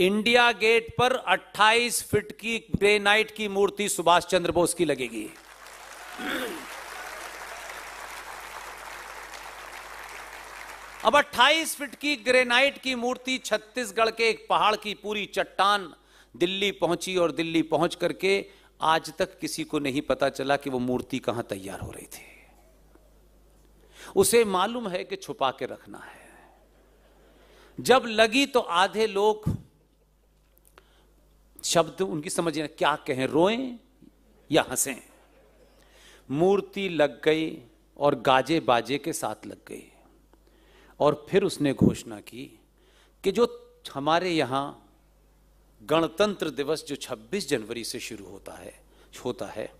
India gate पर 28 feet की granite की मूर्ति सुभाष चंद्र बोस की लगेगी अब 28 फीट की ग्रेनाइट की मूर्ति छत्तीसगढ़ के एक पहाड़ की पूरी चट्टान दिल्ली पहुंची और दिल्ली पहुंच करके आज तक किसी को नहीं पता चला कि वो मूर्ति कहां तैयार हो रही थी उसे मालूम है कि छुपा के रखना है जब लगी तो आधे लोग शब्द उनकी समझ में क्या कहें रोएं या हंसें मूर्ति लग गई और गाजे बाजे के साथ लग गई और फिर उसने घोषणा की कि जो हमारे यहां गणतंत्र दिवस जो 26 जनवरी से शुरू होता है होता है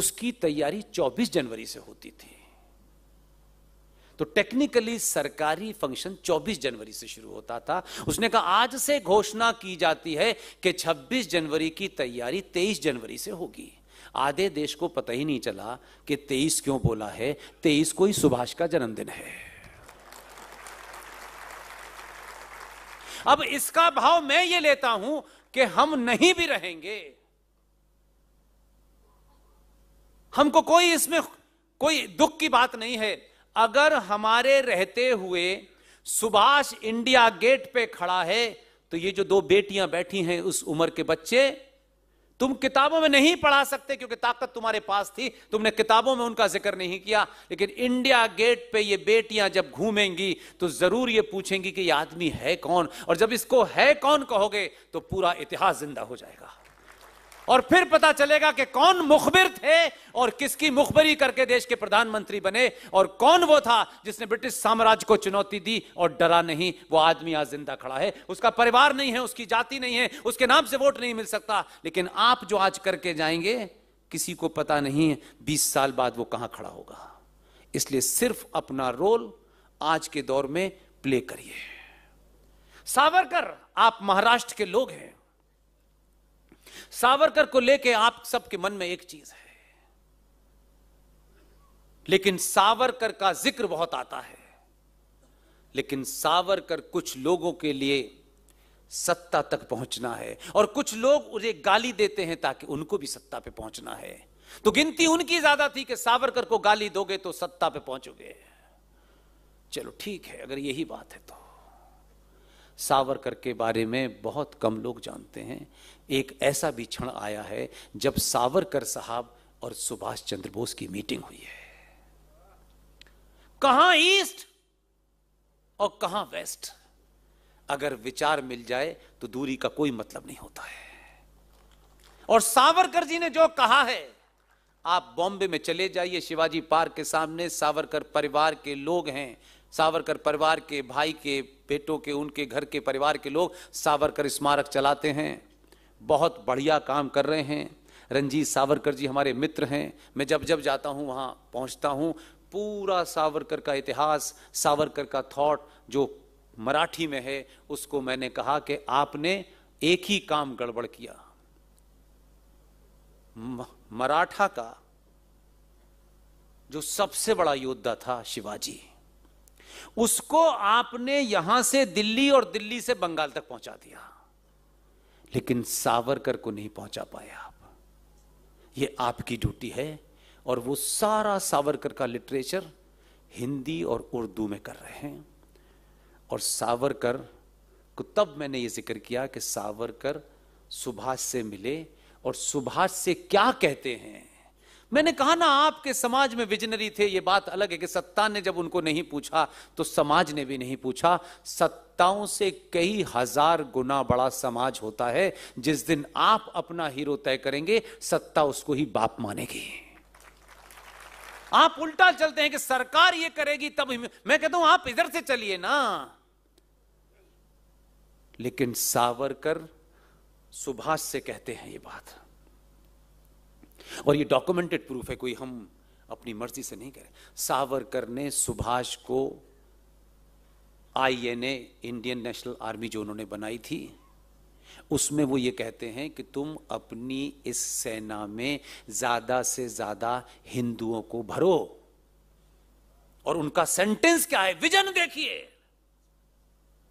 उसकी तैयारी 24 जनवरी से होती थी तो टेक्निकली सरकारी फंक्शन 24 जनवरी से शुरू होता था उसने कहा आज से घोषणा की जाती है कि 26 जनवरी की तैयारी 23 जनवरी से होगी आधे देश को पता ही नहीं चला कि 23 क्यों बोला है 23 को ही सुभाष का जन्मदिन है अब इसका भाव मैं ये लेता हूं कि हम नहीं भी रहेंगे हमको कोई इसमें कोई दुख की बात नहीं है अगर हमारे रहते हुए सुभाष इंडिया गेट पे खड़ा है तो ये जो दो बेटियां बैठी हैं उस उम्र के बच्चे तुम किताबों में नहीं पढ़ा सकते क्योंकि ताकत तुम्हारे पास थी तुमने किताबों में उनका जिक्र नहीं किया लेकिन इंडिया गेट पे ये बेटियां जब घूमेंगी तो जरूर ये पूछेंगी कि ये आदमी है कौन और जब इसको है कौन कहोगे तो पूरा इतिहास जिंदा हो जाएगा और फिर पता चलेगा कि कौन मुखबिर थे और किसकी मुखबरी करके देश के प्रधानमंत्री बने और कौन वो था जिसने ब्रिटिश साम्राज्य को चुनौती दी और डरा नहीं वो आदमी आज जिंदा खड़ा है उसका परिवार नहीं है उसकी जाति नहीं है उसके नाम से वोट नहीं मिल सकता लेकिन आप जो आज करके जाएंगे किसी को पता नहीं है बीस साल बाद वो कहां खड़ा होगा इसलिए सिर्फ अपना रोल आज के दौर में प्ले करिए सावरकर आप महाराष्ट्र के लोग हैं सावरकर को लेके आप सबके मन में एक चीज है लेकिन सावरकर का जिक्र बहुत आता है लेकिन सावरकर कुछ लोगों के लिए सत्ता तक पहुंचना है और कुछ लोग उसे गाली देते हैं ताकि उनको भी सत्ता पे पहुंचना है तो गिनती उनकी ज्यादा थी कि सावरकर को गाली दोगे तो सत्ता पे पहुंचोगे चलो ठीक है अगर यही बात है तो सावरकर के बारे में बहुत कम लोग जानते हैं एक ऐसा भी क्षण आया है जब सावरकर साहब और सुभाष चंद्र बोस की मीटिंग हुई है कहां ईस्ट और कहां वेस्ट अगर विचार मिल जाए तो दूरी का कोई मतलब नहीं होता है और सावरकर जी ने जो कहा है आप बॉम्बे में चले जाइए शिवाजी पार्क के सामने सावरकर परिवार के लोग हैं सावरकर परिवार के भाई के बेटों के उनके घर के परिवार के लोग सावरकर स्मारक चलाते हैं बहुत बढ़िया काम कर रहे हैं रंजीत सावरकर जी हमारे मित्र हैं मैं जब जब जाता हूँ वहाँ पहुँचता हूँ पूरा सावरकर का इतिहास सावरकर का थॉट जो मराठी में है उसको मैंने कहा कि आपने एक ही काम गड़बड़ किया मराठा का जो सबसे बड़ा योद्धा था शिवाजी उसको आपने यहां से दिल्ली और दिल्ली से बंगाल तक पहुंचा दिया लेकिन सावरकर को नहीं पहुंचा पाए आप ये आपकी ड्यूटी है और वो सारा सावरकर का लिटरेचर हिंदी और उर्दू में कर रहे हैं और सावरकर को तब मैंने ये जिक्र किया कि सावरकर सुभाष से मिले और सुभाष से क्या कहते हैं मैंने कहा ना आपके समाज में विजनरी थे ये बात अलग है कि सत्ता ने जब उनको नहीं पूछा तो समाज ने भी नहीं पूछा सत्ताओं से कई हजार गुना बड़ा समाज होता है जिस दिन आप अपना हीरो तय करेंगे सत्ता उसको ही बाप मानेगी आप उल्टा चलते हैं कि सरकार ये करेगी तब मैं कहता हूं आप इधर से चलिए ना लेकिन सावरकर सुभाष से कहते हैं ये बात और ये डॉक्यूमेंटेड प्रूफ है कोई हम अपनी मर्जी से नहीं करें सावरकर ने सुभाष को I N A Indian National Army जो उन्होंने बनाई थी उसमें वो ये कहते हैं कि तुम अपनी इस सेना में ज्यादा से ज्यादा हिंदुओं को भरो और उनका सेंटेंस क्या है विजन देखिए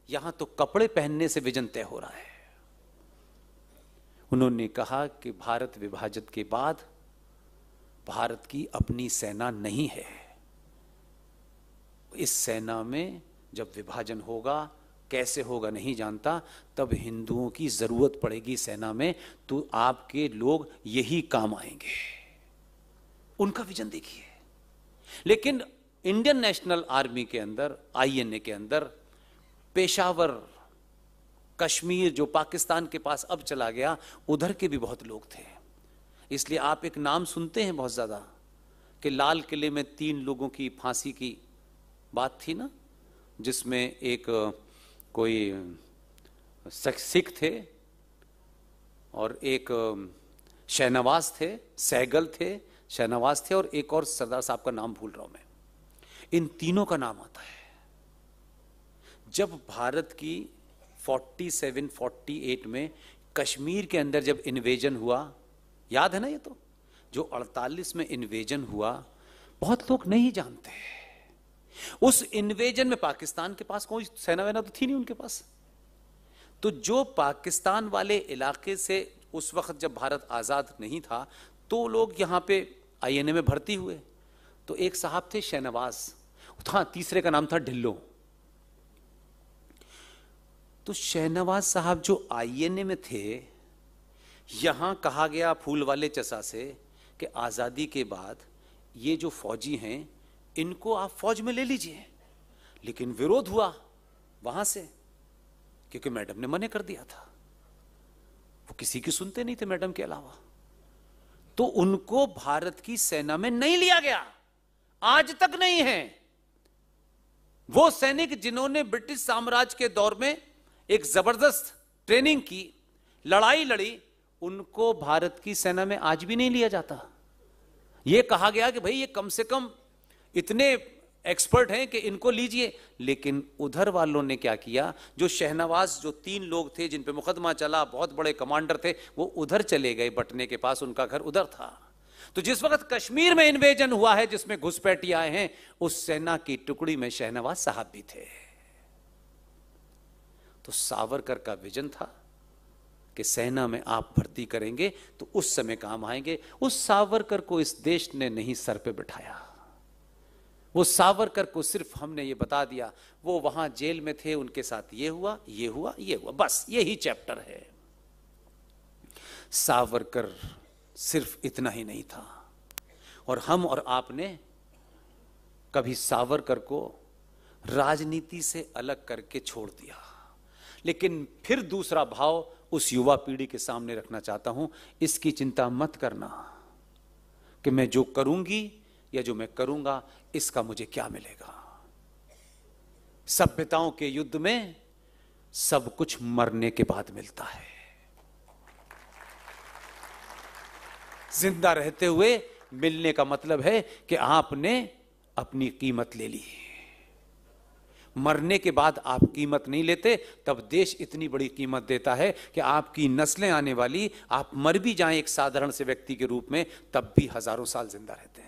यहां तो कपड़े पहनने से विजन तय हो रहा है उन्होंने कहा कि भारत विभाजन के बाद भारत की अपनी सेना नहीं है इस सेना में जब विभाजन होगा कैसे होगा नहीं जानता तब हिंदुओं की जरूरत पड़ेगी सेना में तो आपके लोग यही काम आएंगे उनका विजन देखिए लेकिन इंडियन नेशनल आर्मी के अंदर आईएनए के अंदर पेशावर कश्मीर जो पाकिस्तान के पास अब चला गया उधर के भी बहुत लोग थे इसलिए आप एक नाम सुनते हैं बहुत ज़्यादा कि लाल किले में तीन लोगों की फांसी की बात थी ना जिसमें एक कोई सिख थे और एक शहनवाज थे सहगल थे शहनवाज थे और एक और सरदार साहब का नाम भूल रहा हूं मैं इन तीनों का नाम आता है जब भारत की 47, 48 में कश्मीर के अंदर जब इन्वेजन हुआ याद है ना ये तो जो 48 में इन्वेजन हुआ बहुत लोग नहीं जानते उस इन्वेजन में पाकिस्तान के पास कोई सेना वेना तो थी नहीं उनके पास तो जो पाकिस्तान वाले इलाके से उस वक्त जब भारत आज़ाद नहीं था तो लोग यहां पे आईएनए में भर्ती हुए तो एक साहब थे शहनवाज था तीसरे का नाम था ढिल्लो तो शहनवाज साहब जो आईएनए में थे यहां कहा गया फूल वाले चसा से कि आज़ादी के बाद ये जो फौजी हैं इनको आप फौज में ले लीजिए लेकिन विरोध हुआ वहां से क्योंकि मैडम ने मने कर दिया था वो किसी की सुनते नहीं थे मैडम के अलावा तो उनको भारत की सेना में नहीं लिया गया आज तक नहीं है वो सैनिक जिन्होंने ब्रिटिश साम्राज्य के दौर में एक जबरदस्त ट्रेनिंग की लड़ाई लड़ी उनको भारत की सेना में आज भी नहीं लिया जाता यह कहा गया कि भाई ये कम से कम इतने एक्सपर्ट हैं कि इनको लीजिए लेकिन उधर वालों ने क्या किया जो शहनवाज जो तीन लोग थे जिन पे मुकदमा चला बहुत बड़े कमांडर थे वो उधर चले गए बटने के पास उनका घर उधर था तो जिस वक्त कश्मीर में इन्वेजन हुआ है जिसमें घुसपैठी आए हैं उस सेना की टुकड़ी में शहनवाज साहब भी थे तो सावरकर का विजन था कि सेना में आप भर्ती करेंगे तो उस समय काम आएंगे उस सावरकर को इस देश ने नहीं सर पे बिठाया वो सावरकर को सिर्फ हमने ये बता दिया वो वहां जेल में थे उनके साथ ये हुआ ये हुआ ये हुआ बस यही चैप्टर है सावरकर सिर्फ इतना ही नहीं था और हम और आपने कभी सावरकर को राजनीति से अलग करके छोड़ दिया लेकिन फिर दूसरा भाव उस युवा पीढ़ी के सामने रखना चाहता हूं इसकी चिंता मत करना कि मैं जो करूंगी या जो मैं करूंगा इसका मुझे क्या मिलेगा सभ्यताओं के युद्ध में सब कुछ मरने के बाद मिलता है जिंदा रहते हुए मिलने का मतलब है कि आपने अपनी कीमत ले ली है मरने के बाद आप कीमत नहीं लेते तब देश इतनी बड़ी कीमत देता है कि आपकी नस्लें आने वाली आप मर भी जाएं एक साधारण से व्यक्ति के रूप में तब भी हजारों साल जिंदा रहते हैं